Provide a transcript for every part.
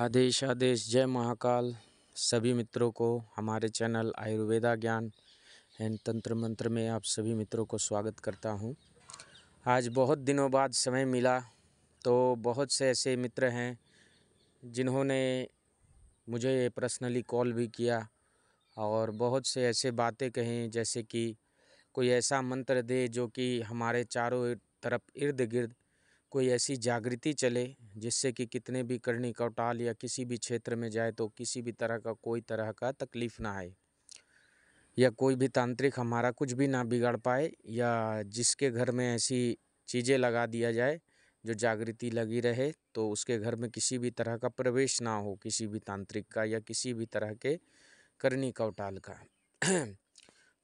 आदेश आदेश जय महाकाल सभी मित्रों को हमारे चैनल आयुर्वेदा ज्ञान एंड तंत्र मंत्र में आप सभी मित्रों को स्वागत करता हूं आज बहुत दिनों बाद समय मिला तो बहुत से ऐसे मित्र हैं जिन्होंने मुझे पर्सनली कॉल भी किया और बहुत से ऐसे बातें कहें जैसे कि कोई ऐसा मंत्र दे जो कि हमारे चारों तरफ इर्द गिर्द कोई ऐसी जागृति चले जिससे कि कितने भी करणी कौटाल या किसी भी क्षेत्र में जाए तो किसी भी तरह का कोई तरह का तकलीफ़ ना आए या कोई भी तांत्रिक हमारा कुछ भी ना बिगाड़ पाए या जिसके घर में ऐसी चीज़ें लगा दिया जाए जो जागृति लगी रहे तो उसके घर में किसी भी तरह का प्रवेश ना हो किसी भी तांत्रिक का या किसी भी तरह के करणी कौटाल का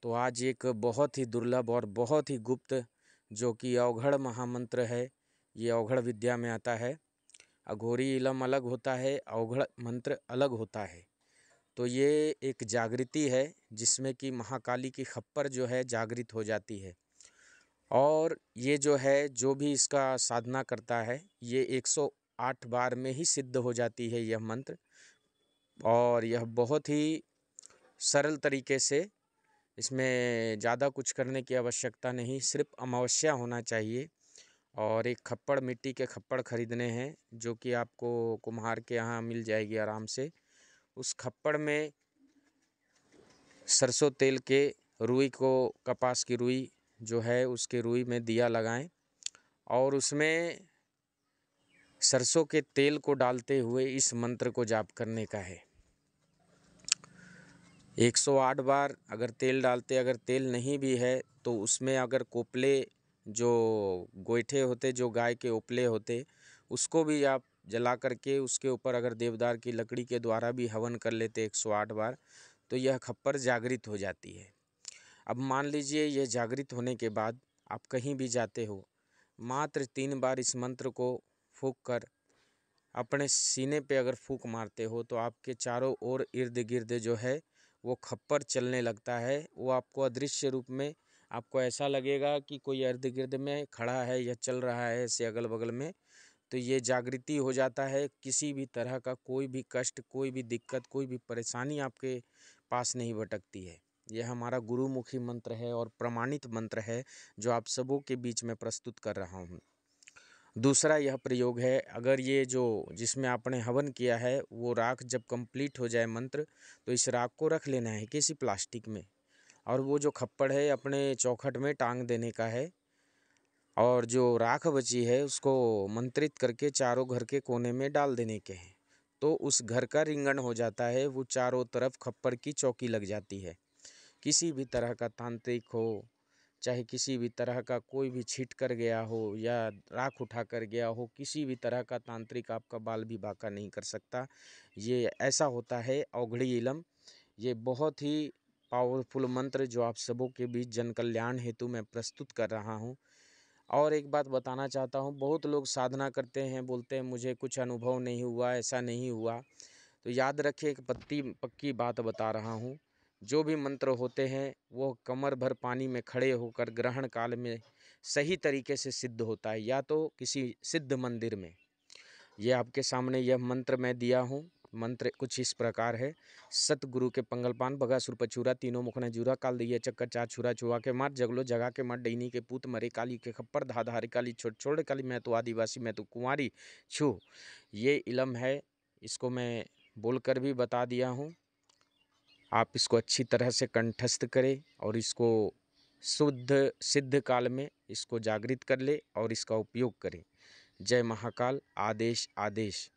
तो आज एक बहुत ही दुर्लभ और बहुत ही गुप्त जो कि अवघड़ महामंत्र है ये अवघड़ विद्या में आता है अघोरी इलम अलग होता है अवघड़ मंत्र अलग होता है तो ये एक जागृति है जिसमें कि महाकाली की खप्पर जो है जागृत हो जाती है और ये जो है जो भी इसका साधना करता है ये 108 बार में ही सिद्ध हो जाती है यह मंत्र और यह बहुत ही सरल तरीके से इसमें ज़्यादा कुछ करने की आवश्यकता नहीं सिर्फ अमावस्या होना चाहिए और एक खप्पड़ मिट्टी के खप्पड़ ख़रीदने हैं जो कि आपको कुम्हार के यहाँ मिल जाएगी आराम से उस खप्पड़ में सरसों तेल के रुई को कपास की रुई जो है उसके रुई में दिया लगाएं और उसमें सरसों के तेल को डालते हुए इस मंत्र को जाप करने का है 108 बार अगर तेल डालते अगर तेल नहीं भी है तो उसमें अगर कोपले जो गोइठे होते जो गाय के उपले होते उसको भी आप जला करके उसके ऊपर अगर देवदार की लकड़ी के द्वारा भी हवन कर लेते एक सौ आठ बार तो यह खप्पर जागृत हो जाती है अब मान लीजिए यह जागृत होने के बाद आप कहीं भी जाते हो मात्र तीन बार इस मंत्र को फूक कर अपने सीने पे अगर फूक मारते हो तो आपके चारों ओर इर्द गिर्द जो है वो खप्पर चलने लगता है वो आपको अदृश्य रूप में आपको ऐसा लगेगा कि कोई इर्द गिर्द में खड़ा है या चल रहा है ऐसे अगल बगल में तो ये जागृति हो जाता है किसी भी तरह का कोई भी कष्ट कोई भी दिक्कत कोई भी परेशानी आपके पास नहीं भटकती है यह हमारा गुरुमुखी मंत्र है और प्रमाणित मंत्र है जो आप सबों के बीच में प्रस्तुत कर रहा हूँ दूसरा यह प्रयोग है अगर ये जो जिसमें आपने हवन किया है वो राख जब कंप्लीट हो जाए मंत्र तो इस राख को रख लेना है किसी प्लास्टिक में और वो जो खप्पड़ है अपने चौखट में टांग देने का है और जो राख बची है उसको मंत्रित करके चारों घर के कोने में डाल देने के हैं तो उस घर का रिंगण हो जाता है वो चारों तरफ खप्पड़ की चौकी लग जाती है किसी भी तरह का तांत्रिक हो चाहे किसी भी तरह का कोई भी छीट कर गया हो या राख उठा कर गया हो किसी भी तरह का तांत्रिक आपका बाल भी बाका नहीं कर सकता ये ऐसा होता है औघड़ी इलम ये बहुत ही पावरफुल मंत्र जो आप सबों के बीच जन कल्याण हेतु मैं प्रस्तुत कर रहा हूँ और एक बात बताना चाहता हूँ बहुत लोग साधना करते हैं बोलते हैं मुझे कुछ अनुभव नहीं हुआ ऐसा नहीं हुआ तो याद रखिए एक पत्ती पक्की बात बता रहा हूँ जो भी मंत्र होते हैं वो कमर भर पानी में खड़े होकर ग्रहण काल में सही तरीके से सिद्ध होता है या तो किसी सिद्ध मंदिर में ये आपके सामने यह मंत्र मैं दिया हूँ मंत्र कुछ इस प्रकार है सतगुरु के पंगलपान सुर पछूरा तीनों मुख ने जूरा काल दैया चक्कर चा छुरा छुआ के मार जगलो जगा के मार डैनी के पूत मरे काली के खप्पर धाधारी काली छोट छोड़ काली मैं तो आदिवासी मैं तो कुंवारी छू ये इलम है इसको मैं बोलकर भी बता दिया हूँ आप इसको अच्छी तरह से कंठस्थ करें और इसको शुद्ध सिद्ध काल में इसको जागृत कर ले और इसका उपयोग करें जय महाकाल आदेश आदेश